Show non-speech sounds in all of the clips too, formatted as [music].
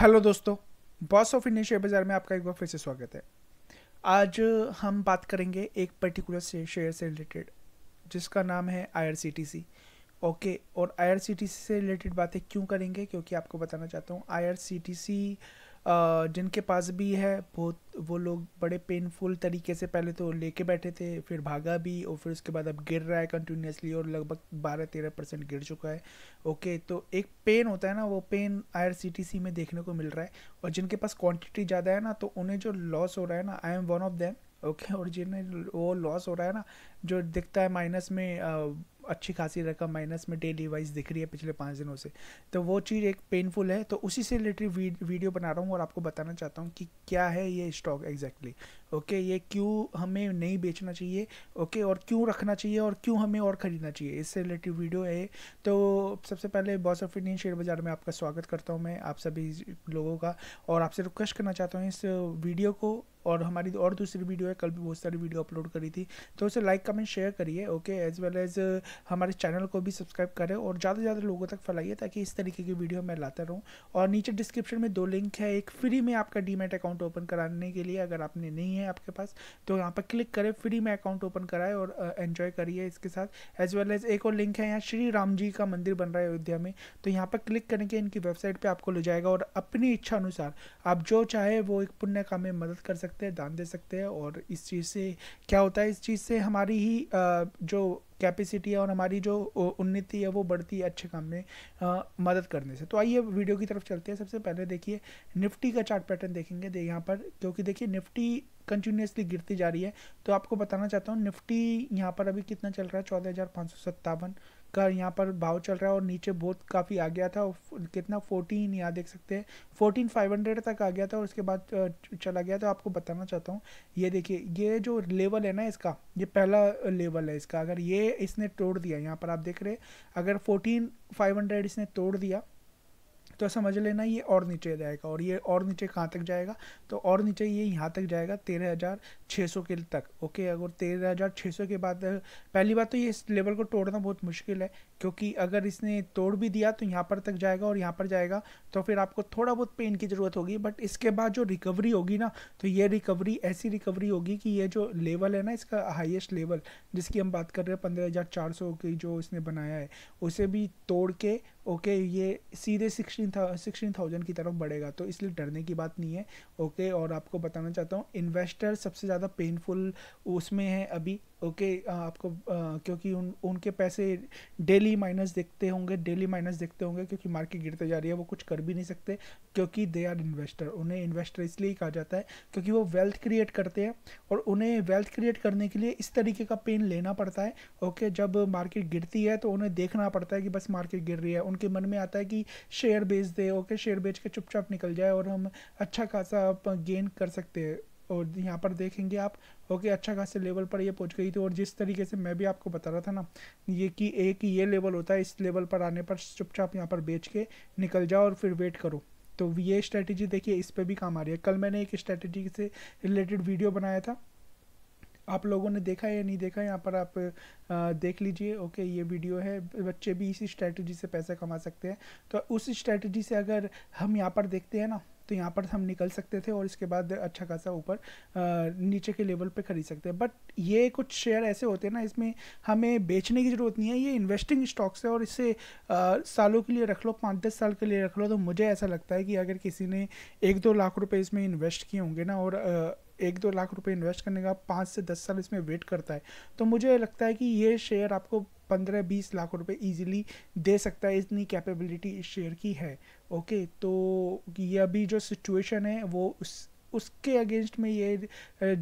Hello दोस्तों boss of Indian share बाज़ार में आपका एक बार फिर से स्वागत है आज हम बात करेंगे एक पर्टिकुलर शेयर से रिलेटेड जिसका नाम है आई ओके और आई से रिलेटेड बातें क्यों करेंगे क्योंकि आपको बताना चाहता हूँ आई जिनके पास भी है बहुत वो लोग बड़े पेनफुल तरीके से पहले तो लेके बैठे थे फिर भागा भी और फिर उसके बाद अब गिर रहा है कंटिन्यूसली और लगभग बारह तेरह परसेंट गिर चुका है ओके तो एक पेन होता है ना वो पेन आई में देखने को मिल रहा है और जिनके पास क्वान्टिटी ज़्यादा है ना तो उन्हें जो लॉस हो रहा है ना I am one of them okay और जिन्हें वो लॉस हो रहा है ना जो दिखता है माइनस में अच्छी खासी रकम माइनस में डेली वाइज दिख रही है पिछले पाँच दिनों से तो वो चीज़ एक पेनफुल है तो उसी से रिलेटेड वीडियो बना रहा हूँ और आपको बताना चाहता हूँ कि क्या है ये स्टॉक एग्जैक्टली ओके ये क्यों हमें नहीं बेचना चाहिए ओके और क्यों रखना चाहिए और क्यों हमें और ख़रीदना चाहिए इससे रिलेटेड वीडियो है तो सबसे पहले बॉस ऑफ इंडियन शेयर बाज़ार में आपका स्वागत करता हूँ मैं आप सभी लोगों का और आपसे रिक्वेस्ट करना चाहता हूँ इस वीडियो को और हमारी और दूसरी वीडियो है कल भी बहुत सारी वीडियो अपलोड करी थी तो उसे लाइक कमेंट शेयर करिए ओके एज वेल एज हमारे चैनल को भी सब्सक्राइब करें और ज़्यादा से ज़्यादा लोगों तक फैलाइए ताकि इस तरीके की वीडियो मैं लाता रहूँ और नीचे डिस्क्रिप्शन में दो लिंक है एक फ्री में आपका डीमेट अकाउंट ओपन कराने के लिए अगर आपने नहीं है आपके पास तो यहाँ पर क्लिक करें फ्री में अकाउंट ओपन कराए और एन्जॉय uh, करिए इसके साथ एज वेल एज एक और लिंक है यहाँ श्री राम जी का मंदिर बन रहा है अयोध्या में तो यहाँ पर क्लिक करने के इनकी वेबसाइट पर आपको ले जाएगा और अपनी इच्छा अनुसार आप जो चाहे वो एक पुण्य काम में मदद कर सकते सकते हैं दान दे सकते हैं और इस चीज़ से क्या होता है इस चीज़ से हमारी ही जो कैपेसिटी है और हमारी जो उन्नति है वो बढ़ती है अच्छे काम में आ, मदद करने से तो आइए वीडियो की तरफ चलते हैं सबसे पहले देखिए निफ्टी का चार्ट पैटर्न देखेंगे दे यहाँ पर क्योंकि देखिए निफ्टी कंटिन्यूसली गिरती जा रही है तो आपको बताना चाहता हूँ निफ्टी यहाँ पर अभी कितना चल रहा है चौदह हज़ार पाँच सौ सत्तावन का यहाँ पर भाव चल रहा है और नीचे बहुत काफ़ी आ गया था कितना फोर्टीन यहाँ देख सकते हैं फोर्टीन फाइव हंड्रेड तक आ गया था और उसके बाद चला गया तो आपको बताना चाहता हूँ ये देखिए ये जो लेवल है ना इसका ये पहला लेवल है इसका अगर ये इसने तोड़ दिया यहाँ पर आप देख रहे अगर फोर्टीन फाइव हंड्रेड इसने तोड़ दिया तो समझ लेना ये और नीचे जाएगा और ये और नीचे कहाँ तक जाएगा तो और नीचे ये यहाँ तक जाएगा तेरह हज़ार छः सौ के तक ओके अगर तेरह हज़ार छः सौ के बाद पहली बात तो ये इस लेवल को तोड़ना बहुत मुश्किल है क्योंकि अगर इसने तोड़ भी दिया तो यहाँ पर तक जाएगा और यहाँ पर जाएगा तो फिर आपको थोड़ा बहुत पेन की ज़रूरत होगी बट इसके बाद जो रिकवरी होगी ना तो ये रिकवरी ऐसी रिकवरी होगी कि ये जो लेवल है ना इसका हाइएस्ट लेवल जिसकी हम बात कर रहे हैं पंद्रह हज़ार चार सौ की जो इसने बनाया है उसे भी तोड़ के ओके ये सीधे सिक्सटीन था सिक्सटीन थाउजेंड की तरफ बढ़ेगा तो इसलिए डरने की बात नहीं है ओके और आपको बताना चाहता हूँ इन्वेस्टर सबसे ज़्यादा पेनफुल उसमें है अभी ओके okay, आपको आ, क्योंकि उन उनके पैसे डेली माइनस देखते होंगे डेली माइनस देखते होंगे क्योंकि मार्केट गिरते जा रही है वो कुछ कर भी नहीं सकते क्योंकि दे आर इन्वेस्टर उन्हें इन्वेस्टर इसलिए कहा जाता है क्योंकि वो वेल्थ क्रिएट करते हैं और उन्हें वेल्थ क्रिएट करने के लिए इस तरीके का पेन लेना पड़ता है ओके okay, जब मार्केट गिरती है तो उन्हें देखना पड़ता है कि बस मार्केट गिर रही है उनके मन में आता है कि शेयर बेच दे ओके okay, शेयर बेच के चुपचाप निकल जाए और हम अच्छा खासा गेन कर सकते हैं और यहाँ पर देखेंगे आप ओके अच्छा खासे लेवल पर ये पहुँच गई थी और जिस तरीके से मैं भी आपको बता रहा था ना ये कि एक ये लेवल होता है इस लेवल पर आने पर चुपचाप यहाँ पर बेच के निकल जाओ और फिर वेट करो तो ये स्ट्रैटेजी देखिए इस पर भी काम आ रही है कल मैंने एक स्ट्रैटेजी से रिलेटेड वीडियो बनाया था आप लोगों ने देखा या नहीं देखा यहाँ पर आप देख लीजिए ओके ये वीडियो है बच्चे भी इसी स्ट्रैटेजी से पैसा कमा सकते हैं तो उस स्ट्रैटेजी से अगर हम यहाँ पर देखते हैं ना तो यहाँ पर हम निकल सकते थे और इसके बाद अच्छा खासा ऊपर नीचे के लेवल पर खरीद सकते हैं बट ये कुछ शेयर ऐसे होते हैं ना इसमें हमें बेचने की ज़रूरत नहीं है ये इन्वेस्टिंग स्टॉक्स है और इसे सालों के लिए रख लो पाँच दस साल के लिए रख लो तो मुझे ऐसा लगता है कि अगर किसी ने एक दो लाख रुपये इसमें इन्वेस्ट किए होंगे ना और एक दो लाख रुपए इन्वेस्ट करने का पाँच से दस साल इसमें वेट करता है तो मुझे लगता है कि ये शेयर आपको पंद्रह बीस लाख रुपए इजीली दे सकता है इतनी कैपेबिलिटी इस शेयर की है ओके तो ये अभी जो सिचुएशन है वो उस उसके अगेंस्ट में ये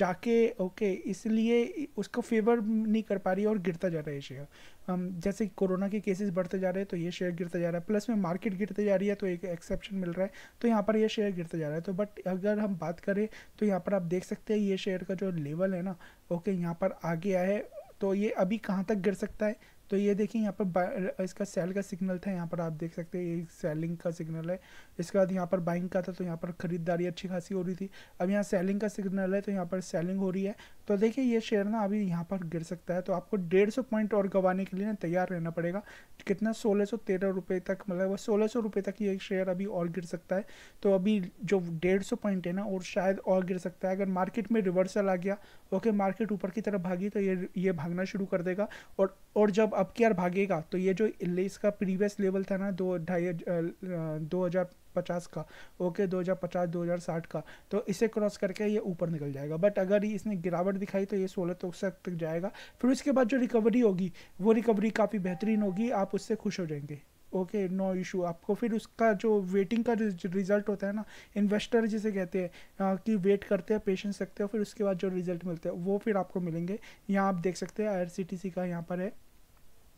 जाके ओके इसलिए उसको फेवर नहीं कर पा रही और गिरता जा रहा है शेयर जैसे कोरोना के केसेस बढ़ते जा रहे हैं तो ये शेयर गिरता जा रहा है प्लस में मार्केट गिरते जा रही है तो एक एक्सेप्शन मिल रहा है तो यहाँ पर ये शेयर गिरता जा रहा है तो बट अगर हम बात करें तो यहाँ पर आप देख सकते हैं ये शेयर का जो लेवल है ना ओके यहाँ पर आगे गया है तो ये अभी कहाँ तक गिर सकता है तो ये देखिए यहाँ पर इसका सेल का सिग्नल था यहाँ पर आप देख सकते हैं ये सेलिंग का सिग्नल है इसके बाद यहाँ पर बाइंग का था तो यहाँ पर खरीदारी अच्छी खासी हो रही थी अब यहाँ सेलिंग का सिग्नल है तो यहाँ पर सेलिंग हो रही है तो देखिए ये शेयर ना अभी यहाँ पर गिर सकता है तो आपको डेढ़ सौ पॉइंट और गंवाने के लिए ना तैयार रहना पड़ेगा कितना सोलह सौ तेरह रुपये तक मतलब सोलह सौ रुपये तक ये शेयर अभी और गिर सकता है तो अभी जो डेढ़ सौ पॉइंट है ना और शायद और गिर सकता है अगर मार्केट में रिवर्सल आ गया ओके मार्केट ऊपर की तरफ भागी तो ये ये भागना शुरू कर देगा और और जब अब की यार भागेगा तो ये जो इसका प्रीवियस लेवल था ना दो ढाई दो हज़ार पचास का ओके दो हज़ार पचास दो हज़ार साठ का तो इसे क्रॉस करके ये ऊपर निकल जाएगा बट अगर ये इसने गिरावट दिखाई तो ये सोलह तो तक जाएगा फिर उसके बाद जो रिकवरी होगी वो रिकवरी काफ़ी बेहतरीन होगी आप उससे खुश हो जाएंगे ओके नो इशू आपको फिर उसका जो वेटिंग का रिजल्ट होता है ना इन्वेस्टर जिसे कहते हैं कि वेट करते हैं पेशेंस रखते हैं फिर उसके बाद जो रिजल्ट मिलते हैं वो फिर आपको मिलेंगे यहाँ आप देख सकते हैं आई का यहाँ पर है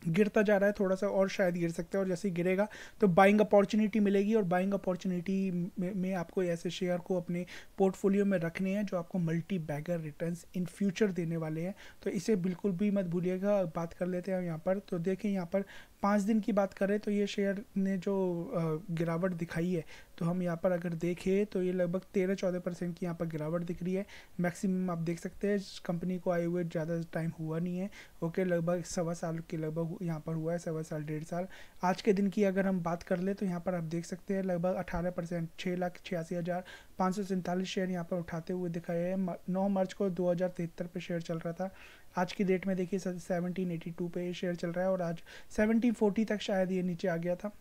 गिरता जा रहा है थोड़ा सा और शायद गिर सकता है और जैसे ही गिरेगा तो बाइंग अपॉर्चुनिटी मिलेगी और बाइंग अपॉर्चुनिटी में, में आपको ऐसे शेयर को अपने पोर्टफोलियो में रखने हैं जो आपको multi bagger return in future देने वाले हैं तो इसे बिल्कुल भी मत भूलिएगा बात कर लेते हैं यहाँ पर तो देखें यहाँ पर पाँच दिन की बात करें तो ये शेयर ने जो गिरावट दिखाई है तो हम यहाँ पर अगर देखें तो ये लगभग तेरह चौदह परसेंट की यहाँ पर गिरावट दिख रही है मैक्सिमम आप देख सकते हैं कंपनी को आए हुए ज़्यादा टाइम हुआ नहीं है ओके लगभग सवा साल के लगभग यहाँ पर हुआ है सवा साल डेढ़ साल आज के दिन की अगर हम बात कर ले तो यहाँ पर आप देख सकते हैं लगभग अठारह परसेंट छः लाख छियासी हज़ार पाँच सौ सैंतालीस शेयर यहाँ पर उठाते हुए दिखाए हैं नौ मार्च को दो हज़ार तिहत्तर पर शेयर चल रहा था आज की डेट में देखिए सेवनटीन एटी टू पे शेयर चल रहा है और आज सेवनटीन फोर्टी तक शायद ये नीचे आ गया था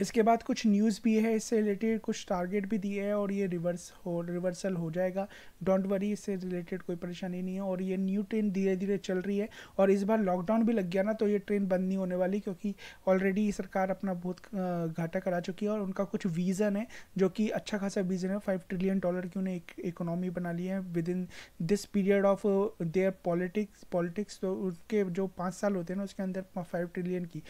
इसके बाद कुछ न्यूज़ भी है इससे रिलेटेड कुछ टारगेट भी दिए हैं और ये रिवर्स हो रिवर्सल हो जाएगा डोंट वरी इससे रिलेटेड कोई परेशानी नहीं है और ये न्यू ट्रेन धीरे धीरे चल रही है और इस बार लॉकडाउन भी लग गया ना तो ये ट्रेन बंद नहीं होने वाली क्योंकि ऑलरेडी सरकार अपना बहुत घाटा करा चुकी है और उनका कुछ विज़न है जो कि अच्छा खासा विज़न है फाइव ट्रिलियन डॉलर की उन्हें एक इकोनॉमी बना ली है within this period of their politics politics तो उनके जो पाँच साल होते हैं ना उसके अंदर फाइव ट्रिलियन की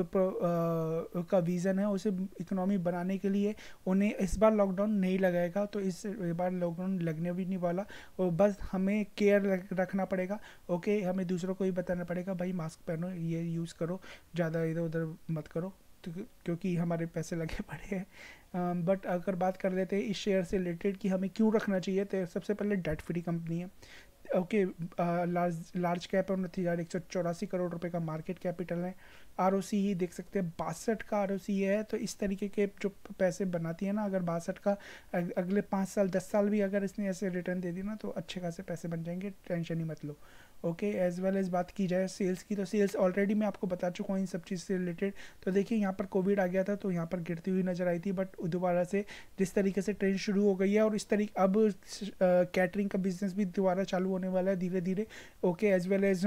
कि का विज़न है उसे इकोनॉमी बनाने के लिए उन्हें इस बार लॉकडाउन नहीं लगाएगा तो इस बार लॉकडाउन लगने भी नहीं वाला और बस हमें केयर रखना पड़ेगा ओके हमें दूसरों को ही बताना पड़ेगा भाई मास्क पहनो ये यूज़ करो ज़्यादा इधर उधर मत करो तो क्योंकि हमारे पैसे लगे [laughs] पड़े हैं बट अगर बात कर लेते हैं इस शेयर से रिलेटेड कि हमें क्यों रखना चाहिए तो सबसे पहले डेट फ्री कंपनी है ओके लार्ज लार्ज कैप है उनतीस हज़ार एक सौ चौरासी करोड़ रुपए का मार्केट कैपिटल है आर ही देख सकते हैं बासठ का आर है तो इस तरीके के जो पैसे बनाती है ना अगर बासठ का अगले पाँच साल दस साल भी अगर इसने ऐसे रिटर्न दे दी ना तो अच्छे खासे पैसे बन जाएंगे टेंशन ही मत लो ओके एज वेल एज़ बात की जाए सेल्स की तो सेल्स ऑलरेडी मैं आपको बता चुका हूँ इन सब चीज़ से रिलेटेड तो देखिए यहाँ पर कोविड आ गया था तो यहाँ पर गिरती हुई नज़र आई थी बट दोबारा से जिस तरीके से ट्रेन शुरू हो गई है और इस तरीके अब कैटरिंग uh, का बिज़नेस भी दोबारा चालू होने वाला है धीरे धीरे ओके एज वेल एज़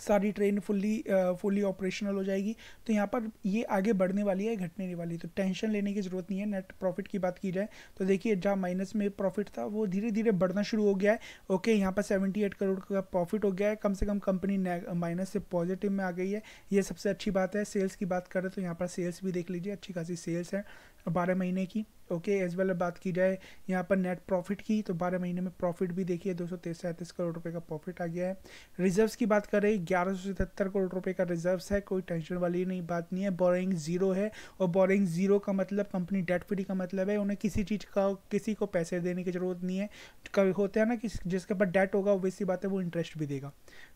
सारी ट्रेन फुल्ली फुल्ली ऑपरेशनल हो जाएगी तो यहाँ पर ये आगे बढ़ने वाली है घटने वाली तो टेंशन लेने की ज़रूरत नहीं है नेट प्रॉफिट की बात की जाए तो देखिए जहाँ माइनस में प्रॉफिट था वो धीरे धीरे बढ़ना शुरू हो गया है ओके यहाँ पर सेवेंटी एट करोड़ का प्रॉफिट हो गया है कम से कम कंपनी माइनस से पॉजिटिव में आ गई है ये सबसे अच्छी बात है सेल्स की बात करें तो यहाँ पर सेल्स भी देख लीजिए अच्छी खासी सेल्स है बारह महीने की ओके एज वेल बात की जाए यहाँ पर नेट प्रॉफिट की तो बारह महीने में प्रॉफिट भी देखिए दो सौ करोड़ रुपए का प्रॉफिट आ गया है रिजर्व्स की बात करें ग्यारह सौ सतहत्तर करोड़ रुपए का रिजर्व्स है कोई टेंशन वाली नहीं बात नहीं है बोरिंग जीरो है और बोरिंग जीरो का मतलब कंपनी डेट फ्री का मतलब है उन्हें किसी चीज़ का किसी को पैसे देने की ज़रूरत नहीं है कभी होता है ना कि जिसके पास डेट होगा ऑब्वियस बात है वो इंटरेस्ट भी देगा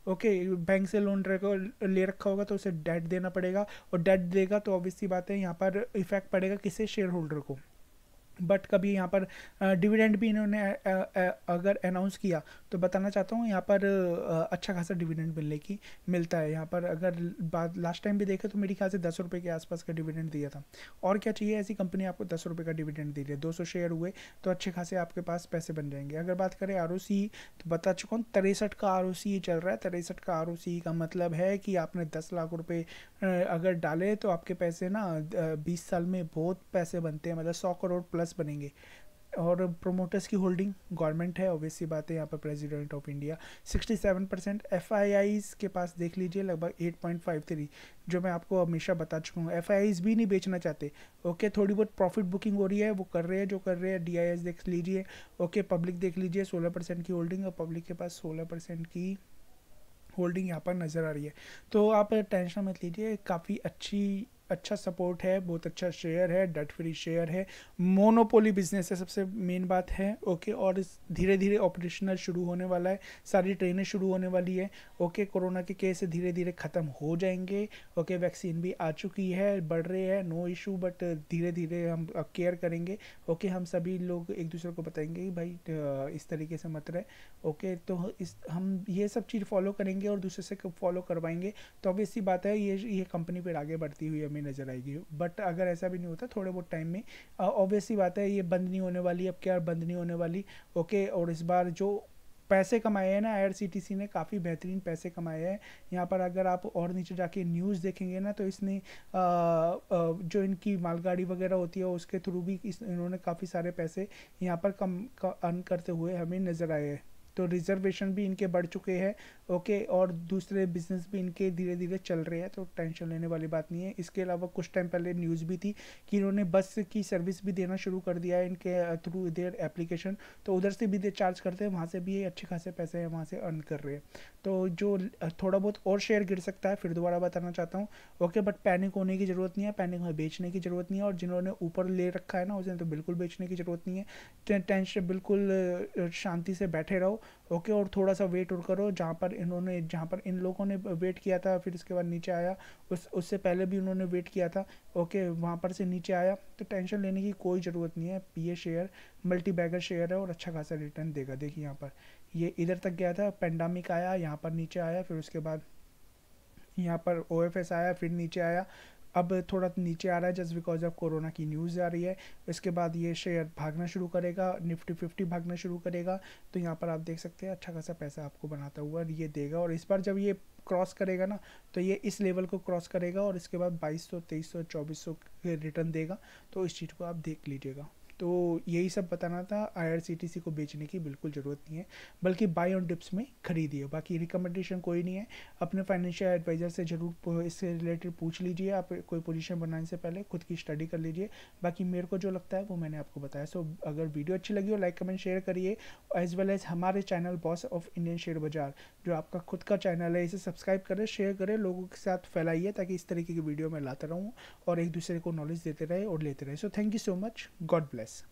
ओके बैंक से लोन ले रखा होगा तो उसे डेट देना पड़ेगा और डेट देगा तो ऑब्वियसली सी बात है यहाँ पर इफेक्ट पड़ेगा किसे शेयर होल्डर को बट कभी यहाँ पर डिविडेंड भी इन्होंने अगर अनाउंस किया तो बताना चाहता हूँ यहाँ पर अच्छा खासा डिविडेंड मिलने की मिलता है यहाँ पर अगर बात लास्ट टाइम भी देखें तो मेरे ख्याल से दस रुपये के आसपास का डिविडेंड दिया था और क्या चाहिए ऐसी कंपनी आपको दस रुपये का डिविडेंड दे रही है दो सौ शेयर हुए तो अच्छे खासे आपके पास पैसे बन जाएंगे अगर बात करें आर तो बता चुका हूँ तिरसठ का आर चल रहा है तिरसठ का आर का मतलब है कि आपने दस लाख रुपये अगर डाले तो आपके पैसे ना बीस साल में बहुत पैसे बनते हैं मतलब सौ करोड़ प्लस प्लस बनेंगे और प्रोमोटर्स की होल्डिंग गवर्नमेंट है सी बात है यहाँ पर president of India 67 percent F के पास देख लीजिए लगभग 8.53 जो मैं आपको हमेशा बता चुका हूँ एफ भी नहीं बेचना चाहते ओके थोड़ी बहुत प्रॉफिट बुकिंग हो रही है वो कर रहे हैं जो कर रहे हैं डी देख लीजिए ओके पब्लिक देख लीजिए सोलह परसेंट की होल्डिंग और पब्लिक के पास सोलह परसेंट की होल्डिंग यहाँ पर नज़र आ रही है तो आप टेंशन मत लीजिए काफ़ी अच्छी अच्छा सपोर्ट है बहुत अच्छा शेयर है डेट फ्री शेयर है मोनोपोली बिजनेस है सबसे मेन बात है ओके और धीरे धीरे ऑपरेशनल शुरू होने वाला है सारी ट्रेनें शुरू होने वाली है ओके कोरोना के केस धीरे धीरे ख़त्म हो जाएंगे ओके वैक्सीन भी आ चुकी है बढ़ रही है नो इशू बट धीरे धीरे हम केयर करेंगे ओके हम सभी लोग एक दूसरे को बताएंगे कि भाई इस तरीके से मत रहे ओके तो इस हम ये सब चीज़ फॉलो करेंगे और दूसरे से फॉलो करवाएंगे तो ऑब्वियसली बात है ये ये कंपनी फिर आगे बढ़ती हुई है में नज़र आएगी बट अगर ऐसा भी नहीं होता थोड़े बहुत टाइम में ऑब्वियसली बात है ये बंद नहीं होने वाली अब क्या बंद नहीं होने वाली ओके और इस बार जो पैसे कमाए हैं ना आईआरसीटीसी ने काफ़ी बेहतरीन पैसे कमाए हैं यहाँ पर अगर आप और नीचे जाके न्यूज़ देखेंगे ना तो इसने आ, आ, जो इनकी मालगाड़ी वगैरह होती है उसके थ्रू भी इस इन्होंने काफ़ी सारे पैसे यहाँ पर कम अर्न करते हुए हमें नज़र आए हैं तो रिजर्वेशन भी इनके बढ़ चुके हैं ओके और दूसरे बिजनेस भी इनके धीरे धीरे चल रहे हैं तो टेंशन लेने वाली बात नहीं है इसके अलावा कुछ टाइम पहले न्यूज़ भी थी कि इन्होंने बस की सर्विस भी देना शुरू कर दिया है इनके थ्रू देयर एप्लीकेशन तो उधर से भी दे चार्ज करते हैं वहाँ से भी ये अच्छे खासे पैसे हैं वहाँ से अर्न कर रहे हैं तो जो uh, थोड़ा बहुत और शेयर गिर सकता है फिर दोबारा बताना चाहता हूँ ओके बट पैनिक होने की ज़रूरत नहीं है पैनिक में बेचने की ज़रूरत नहीं है और जिन्होंने ऊपर ले रखा है ना उसने तो बिल्कुल बेचने की ज़रूरत नहीं है टेंशन बिल्कुल uh, शांति से बैठे रहो ओके और थोड़ा सा वेट और करो जहाँ पर इन्होंने जहाँ पर इन लोगों ने वेट किया था फिर उसके बाद नीचे आया उस उससे पहले भी उन्होंने वेट किया था ओके वहाँ पर से नीचे आया तो टेंशन लेने की कोई ज़रूरत नहीं है पी शेयर मल्टी बैगर शेयर है और अच्छा खासा रिटर्न देगा देखिए यहाँ पर ये इधर तक गया था पेंडामिक आया यहाँ पर नीचे आया फिर उसके बाद यहाँ पर ओ आया फिर नीचे आया अब थोड़ा नीचे आ रहा है जस्ट बिकॉज ऑफ कोरोना की न्यूज़ आ रही है इसके बाद ये शेयर भागना शुरू करेगा निफ्टी फिफ्टी भागना शुरू करेगा तो यहाँ पर आप देख सकते हैं अच्छा खासा पैसा आपको बनाता हुआ ये देगा और इस बार जब ये क्रॉस करेगा ना तो ये इस लेवल को क्रॉस करेगा और इसके बाद 2200, 2300, 2400 के रिटर्न देगा तो इस चीज़ को आप देख लीजिएगा तो यही सब बताना था आईआरसीटीसी को बेचने की बिल्कुल ज़रूरत नहीं है बल्कि बाई ऑन डिप्स में खरीदिए बाकी रिकमेंडेशन कोई नहीं है अपने फाइनेंशियल एडवाइज़र से ज़रूर इससे रिलेटेड पूछ लीजिए आप कोई पोजीशन बनाने से पहले खुद की स्टडी कर लीजिए बाकी मेरे को जो लगता है वो मैंने आपको बताया सो अगर वीडियो अच्छी लगी हो लाइक कमेंट शेयर करिए एज वेल एज हमारे channel boss of Indian share बाजार जो आपका खुद का चैनल है इसे सब्सक्राइब करें शेयर करें लोगों के साथ फैलाइए ताकि इस तरीके की वीडियो मैं लाता रहूँ और एक दूसरे को नॉलेज देते रहे और लेते रहे so thank you so much God bless guys.